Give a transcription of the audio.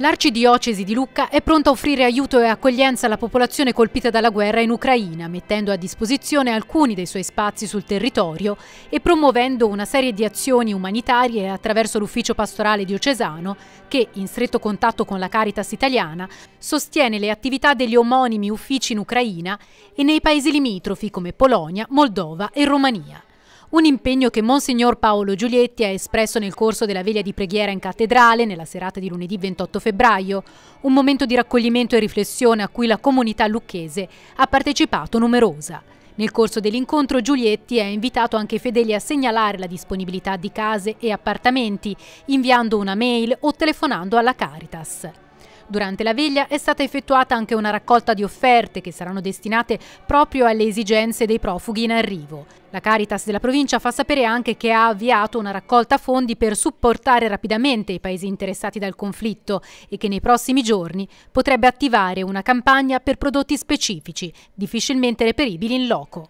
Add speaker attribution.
Speaker 1: L'Arcidiocesi di Lucca è pronta a offrire aiuto e accoglienza alla popolazione colpita dalla guerra in Ucraina, mettendo a disposizione alcuni dei suoi spazi sul territorio e promuovendo una serie di azioni umanitarie attraverso l'ufficio pastorale diocesano che, in stretto contatto con la Caritas italiana, sostiene le attività degli omonimi uffici in Ucraina e nei paesi limitrofi come Polonia, Moldova e Romania. Un impegno che Monsignor Paolo Giulietti ha espresso nel corso della veglia di preghiera in cattedrale nella serata di lunedì 28 febbraio, un momento di raccoglimento e riflessione a cui la comunità lucchese ha partecipato numerosa. Nel corso dell'incontro Giulietti ha invitato anche i fedeli a segnalare la disponibilità di case e appartamenti, inviando una mail o telefonando alla Caritas. Durante la veglia è stata effettuata anche una raccolta di offerte che saranno destinate proprio alle esigenze dei profughi in arrivo. La Caritas della provincia fa sapere anche che ha avviato una raccolta fondi per supportare rapidamente i paesi interessati dal conflitto e che nei prossimi giorni potrebbe attivare una campagna per prodotti specifici, difficilmente reperibili in loco.